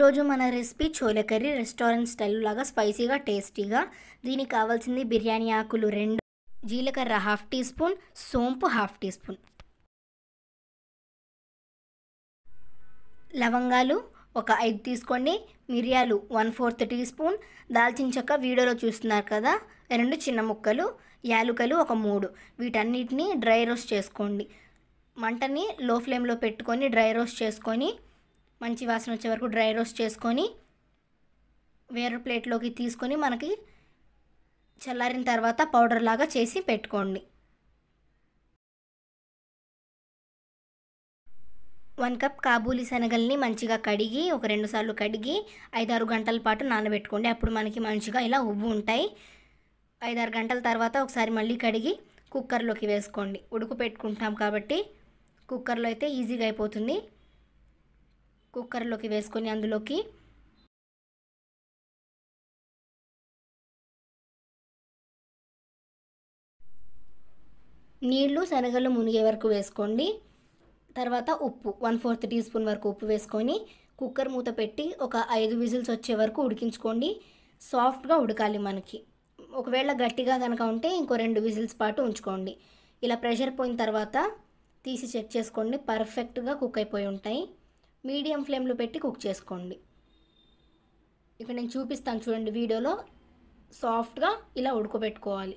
ఈరోజు మన recipe chole curry restaurant style లాగా స్పైసీగా టేస్టీగా దీనికి కావాల్సింది బిర్యానీ ఆకులు రెండు జీలకర్ర హాఫ్ టీ స్పూన్ సోంపు హాఫ్ టీ స్పూన్ లవంగాలు ఒక ఐదు తీసుకోండి మిరియాలు వన్ ఫోర్త్ టీ స్పూన్ దాల్చిన చెక్క వీడియోలో చూస్తున్నారు కదా రెండు చిన్న ముక్కలు యాలుకలు ఒక మూడు వీటన్నిటిని డ్రై రోస్ట్ చేసుకోండి మంటని లో ఫ్లేమ్లో పెట్టుకొని డ్రై రోస్ట్ చేసుకొని మంచి వాసన వచ్చే వరకు డ్రై రోస్ట్ చేసుకొని వేరే ప్లేట్లోకి తీసుకొని మనకి చల్లారిన తర్వాత పౌడర్ లాగా చేసి పెట్టుకోండి వన్ కప్ కాబూలి శనగల్ని మంచిగా కడిగి ఒక రెండు సార్లు కడిగి ఐదారు గంటల పాటు నానబెట్టుకోండి అప్పుడు మనకి మంచిగా ఇలా ఉవ్వు ఉంటాయి ఐదారు గంటల తర్వాత ఒకసారి మళ్ళీ కడిగి కుక్కర్లోకి వేసుకోండి ఉడుకు పెట్టుకుంటాం కాబట్టి కుక్కర్లో అయితే ఈజీగా అయిపోతుంది కుక్కర్లోకి వేసుకొని అందులోకి నీళ్లు శనగలు మునిగే వరకు వేసుకోండి తర్వాత ఉప్పు వన్ ఫోర్త్ టీ స్పూన్ వరకు ఉప్పు వేసుకొని కుక్కర్ మూత పెట్టి ఒక ఐదు విజిల్స్ వచ్చే వరకు ఉడికించుకోండి సాఫ్ట్గా ఉడకాలి మనకి ఒకవేళ గట్టిగా కనుక ఉంటే ఇంకో రెండు విజిల్స్ పాటు ఉంచుకోండి ఇలా ప్రెషర్ పోయిన తర్వాత తీసి చెక్ చేసుకోండి పర్ఫెక్ట్గా కుక్ అయిపోయి ఉంటాయి మీడియం ఫ్లేమ్లో పెట్టి కుక్ చేసుకోండి ఇక్కడ నేను చూపిస్తాను చూడండి వీడియోలో సాఫ్ట్గా ఇలా ఉడకబెట్టుకోవాలి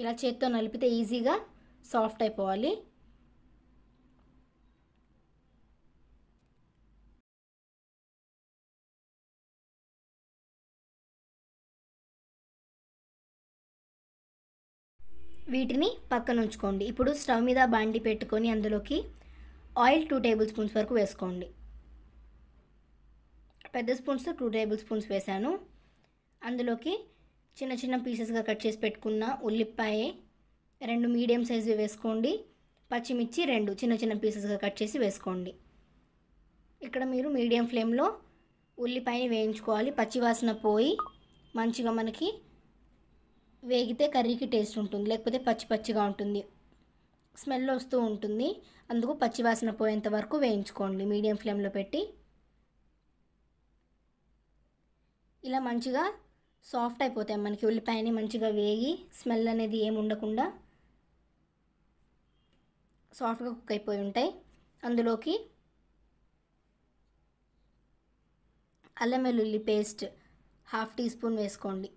ఇలా చేత్తో నలిపితే ఈజీగా సాఫ్ట్ అయిపోవాలి వీటిని పక్కన ఉంచుకోండి ఇప్పుడు స్టవ్ మీద బాండి పెట్టుకొని అందులోకి ఆయిల్ టూ టేబుల్ స్పూన్స్ వరకు వేసుకోండి పెద్ద స్పూన్స్ టూ టేబుల్ స్పూన్స్ వేశాను అందులోకి చిన్న చిన్న పీసెస్గా కట్ చేసి పెట్టుకున్న ఉల్లిపాయ రెండు మీడియం సైజు వేసుకోండి పచ్చిమిర్చి రెండు చిన్న చిన్న పీసెస్గా కట్ చేసి వేసుకోండి ఇక్కడ మీరు మీడియం ఫ్లేమ్లో ఉల్లిపాయని వేయించుకోవాలి పచ్చివాసన పోయి మంచిగా మనకి వేగితే కర్రీకి టేస్ట్ ఉంటుంది లేకపోతే పచ్చి పచ్చిగా ఉంటుంది స్మెల్ వస్తూ ఉంటుంది అందుకు పచ్చివాసన పోయేంత వరకు వేయించుకోండి మీడియం ఫ్లేమ్లో పెట్టి ఇలా మంచిగా సాఫ్ట్ అయిపోతాయి మనకి ఉల్లిపాయని మంచిగా వేగి స్మెల్ అనేది ఏమి ఉండకుండా సాఫ్ట్గా కుక్ అయిపోయి ఉంటాయి అందులోకి అల్లం వెల్లుల్లి పేస్ట్ హాఫ్ టీ స్పూన్ వేసుకోండి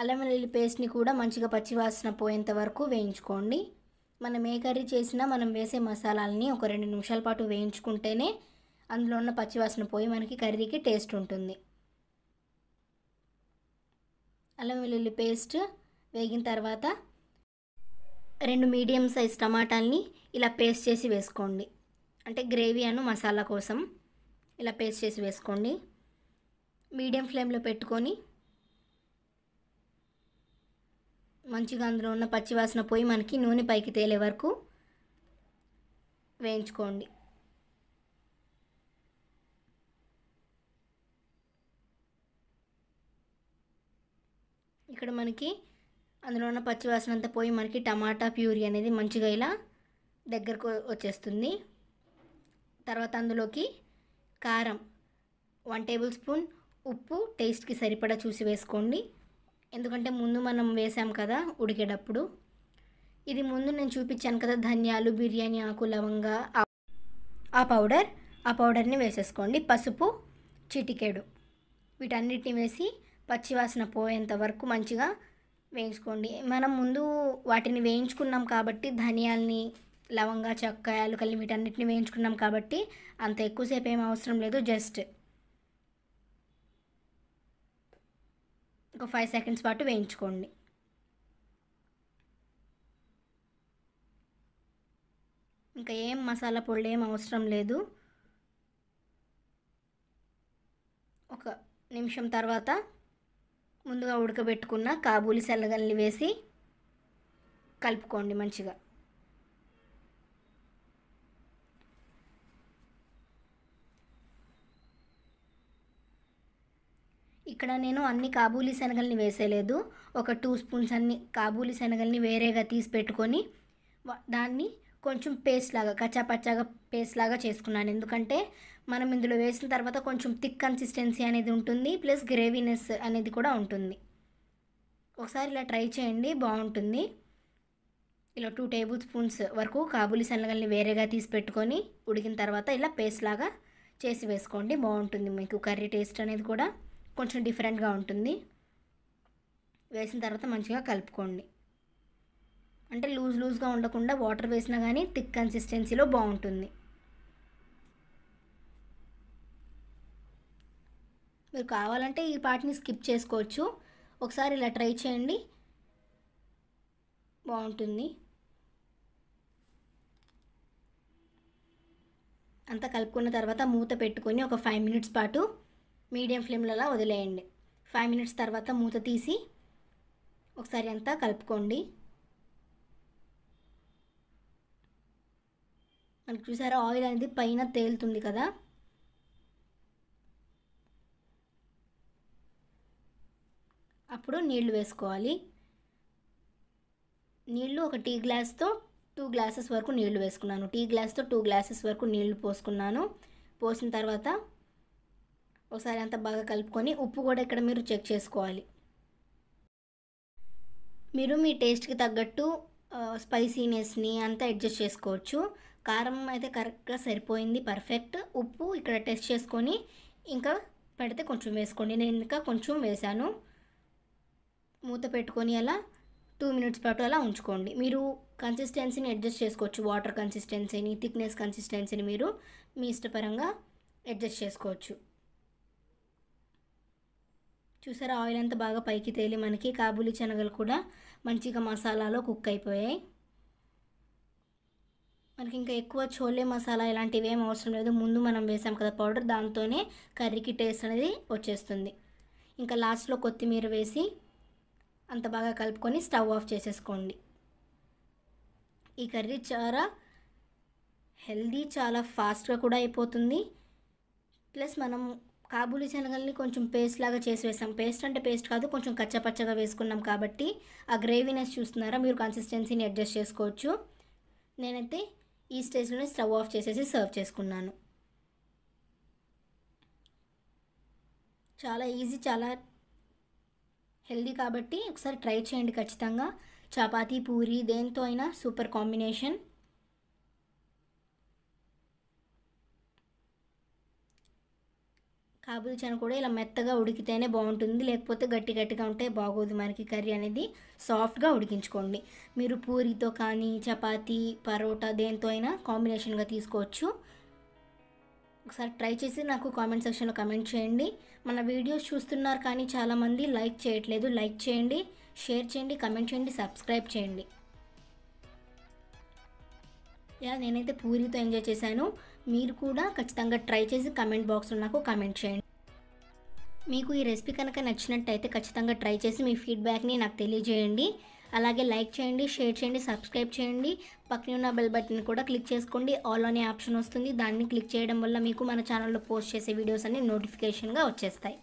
అల్లం వెల్లుల్లి పేస్ట్ని కూడా మంచిగా పచ్చివాసన పోయేంత వరకు వేయించుకోండి మనం ఏ కర్రీ చేసినా మనం వేసే మసాలాలని ఒక రెండు నిమిషాల పాటు వేయించుకుంటేనే అందులో ఉన్న పచ్చివాసన పోయి మనకి కర్రీకి టేస్ట్ ఉంటుంది అల్లం వెల్లుల్లి పేస్ట్ వేగిన తర్వాత రెండు మీడియం సైజ్ టమాటాలని ఇలా పేస్ట్ చేసి వేసుకోండి అంటే గ్రేవీ అను మసాలా కోసం ఇలా పేస్ట్ చేసి వేసుకోండి మీడియం ఫ్లేమ్లో పెట్టుకొని మంచిగా అందులో ఉన్న పచ్చివాసన పోయి మనకి నూనె పైకి తేలే వరకు వేయించుకోండి ఇక్కడ మనకి అందులో ఉన్న పచ్చివాసన అంతా పోయి మనకి టమాటా ప్యూరీ అనేది మంచిగా ఇలా దగ్గరకు వచ్చేస్తుంది తర్వాత అందులోకి కారం వన్ టేబుల్ స్పూన్ ఉప్పు టేస్ట్కి సరిపడా చూసి వేసుకోండి ఎందుకంటే ముందు మనం వేసాం కదా ఉడికేటప్పుడు ఇది ముందు నేను చూపించాను కదా ధనియాలు బిర్యానీ ఆకు లవంగ ఆ పౌడర్ ఆ పౌడర్ని వేసేసుకోండి పసుపు చిటికేడు వీటన్నిటిని వేసి పచ్చివాసన పోయేంత వరకు మంచిగా వేయించుకోండి మనం ముందు వాటిని వేయించుకున్నాం కాబట్టి ధనియాల్ని లవంగా చెక్క కలిపి వీటన్నిటిని వేయించుకున్నాం కాబట్టి అంత ఎక్కువసేపు ఏం అవసరం లేదు జస్ట్ ఒక ఫైవ్ సెకండ్స్ పాటు వేయించుకోండి ఇంకా ఏం మసాలా పొడి ఏం అవసరం లేదు ఒక నిమిషం తర్వాత ముందుగా ఉడకబెట్టుకున్న కాబూలి సెల్లగల్ని వేసి కలుపుకోండి మంచిగా ఇక్కడ నేను అన్ని కాబూలీ శనగల్ని వేసేయలేదు ఒక టూ స్పూన్స్ అన్ని కాబూలీ శనగల్ని వేరేగా తీసి పెట్టుకొని దాన్ని కొంచెం పేస్ట్ లాగా కచ్చాపచ్చాగా పేస్ట్ లాగా చేసుకున్నాను ఎందుకంటే మనం ఇందులో వేసిన తర్వాత కొంచెం థిక్ కన్సిస్టెన్సీ అనేది ఉంటుంది ప్లస్ గ్రేవీనెస్ అనేది కూడా ఉంటుంది ఒకసారి ఇలా ట్రై చేయండి బాగుంటుంది ఇలా టూ టేబుల్ స్పూన్స్ వరకు కాబూలి శనగల్ని వేరేగా తీసి పెట్టుకొని ఉడికిన తర్వాత ఇలా పేస్ట్ లాగా చేసి వేసుకోండి బాగుంటుంది మీకు కర్రీ టేస్ట్ అనేది కూడా కొంచెం డిఫరెంట్గా ఉంటుంది వేసిన తర్వాత మంచిగా కలుపుకోండి అంటే లూజ్ లూజ్గా ఉండకుండా వాటర్ వేసినా కానీ థిక్ కన్సిస్టెన్సీలో బాగుంటుంది మీరు కావాలంటే ఈ పార్ట్ని స్కిప్ చేసుకోవచ్చు ఒకసారి ఇలా ట్రై చేయండి బాగుంటుంది అంతా కలుపుకున్న తర్వాత మూత పెట్టుకొని ఒక ఫైవ్ మినిట్స్ పాటు మీడియం ఫ్లేమ్లలో వదిలేయండి ఫైవ్ మినిట్స్ తర్వాత మూత తీసి ఒకసారి అంతా కలుపుకోండి మనకు చూసారా ఆయిల్ అనేది పైన తేలుతుంది కదా అప్పుడు నీళ్లు వేసుకోవాలి నీళ్లు ఒక టీ గ్లాస్తో టూ గ్లాసెస్ వరకు నీళ్లు వేసుకున్నాను టీ గ్లాస్తో టూ గ్లాసెస్ వరకు నీళ్లు పోసుకున్నాను పోసిన తర్వాత ఒకసారి అంతా బాగా కలుపుకొని ఉప్పు కూడా ఇక్కడ మీరు చెక్ చేసుకోవాలి మీరు మీ టేస్ట్కి తగ్గట్టు స్పైసీనెస్ని అంతా అడ్జస్ట్ చేసుకోవచ్చు కారం అయితే కరెక్ట్గా సరిపోయింది పర్ఫెక్ట్ ఉప్పు ఇక్కడ టెస్ట్ చేసుకొని ఇంకా పెడితే కొంచెం వేసుకోండి నేను ఇంకా కొంచెం వేశాను మూత పెట్టుకొని అలా టూ మినిట్స్ పాటు అలా ఉంచుకోండి మీరు కన్సిస్టెన్సీని అడ్జస్ట్ చేసుకోవచ్చు వాటర్ కన్సిస్టెన్సీని థిక్నెస్ కన్సిస్టెన్సీని మీరు మీ ఇష్టపరంగా అడ్జస్ట్ చేసుకోవచ్చు చూసారా ఆయిల్ అంతా బాగా పైకి తేలి మనకి కాబూలి శనగలు కూడా మంచిగా మసాలాలో కుక్ అయిపోయాయి మనకి ఇంకా ఎక్కువ చోలే మసాలా ఇలాంటివి ఏం అవసరం లేదు ముందు మనం వేసాం కదా పౌడర్ దాంతోనే కర్రీకి టేస్ట్ అనేది వచ్చేస్తుంది ఇంకా లాస్ట్లో కొత్తిమీర వేసి అంత బాగా కలుపుకొని స్టవ్ ఆఫ్ చేసేసుకోండి ఈ కర్రీ చాలా హెల్దీ చాలా ఫాస్ట్గా కూడా అయిపోతుంది ప్లస్ మనం కాబూలి శనగల్ని కొంచెం పేస్ట్ లాగా చేసి వేసాం పేస్ట్ అంటే పేస్ట్ కాదు కొంచెం కచ్చపచ్చగా వేసుకున్నాం కాబట్టి ఆ గ్రేవీనెస్ చూస్తున్నారా మీరు కన్సిస్టెన్సీని అడ్జస్ట్ చేసుకోవచ్చు నేనైతే ఈ స్టేజ్లోనే స్టవ్ ఆఫ్ చేసేసి సర్వ్ చేసుకున్నాను చాలా ఈజీ చాలా హెల్దీ కాబట్టి ఒకసారి ట్రై చేయండి ఖచ్చితంగా చపాతీ పూరి దేంతో అయినా సూపర్ కాంబినేషన్ చెన కూడా ఇలా మెత్తగా ఉడికితేనే బాగుంటుంది లేకపోతే గట్టి గట్టిగా ఉంటే బాగోదు మనకి కర్రీ అనేది సాఫ్ట్గా ఉడికించుకోండి మీరు పూరితో కానీ చపాతీ పరోటా దేంతో అయినా కాంబినేషన్గా తీసుకోవచ్చు ఒకసారి ట్రై చేసి నాకు కామెంట్ సెక్షన్లో కమెంట్ చేయండి మన వీడియోస్ చూస్తున్నారు కానీ చాలామంది లైక్ చేయట్లేదు లైక్ చేయండి షేర్ చేయండి కమెంట్ చేయండి సబ్స్క్రైబ్ చేయండి ఇలా నేనైతే పూరితో ఎంజాయ్ చేశాను మీరు కూడా ఖచ్చితంగా ట్రై చేసి కమెంట్ బాక్స్లో నాకు కమెంట్ చేయండి మీకు ఈ రెసిపీ కనుక నచ్చినట్టయితే ఖచ్చితంగా ట్రై చేసి మీ ఫీడ్బ్యాక్ని నాకు తెలియజేయండి అలాగే లైక్ చేయండి షేర్ చేయండి సబ్స్క్రైబ్ చేయండి పక్కన ఉన్న బెల్ బటన్ కూడా క్లిక్ చేసుకోండి ఆల్ అనే ఆప్షన్ వస్తుంది దాన్ని క్లిక్ చేయడం వల్ల మీకు మన ఛానల్లో పోస్ట్ చేసే వీడియోస్ అన్ని నోటిఫికేషన్గా వచ్చేస్తాయి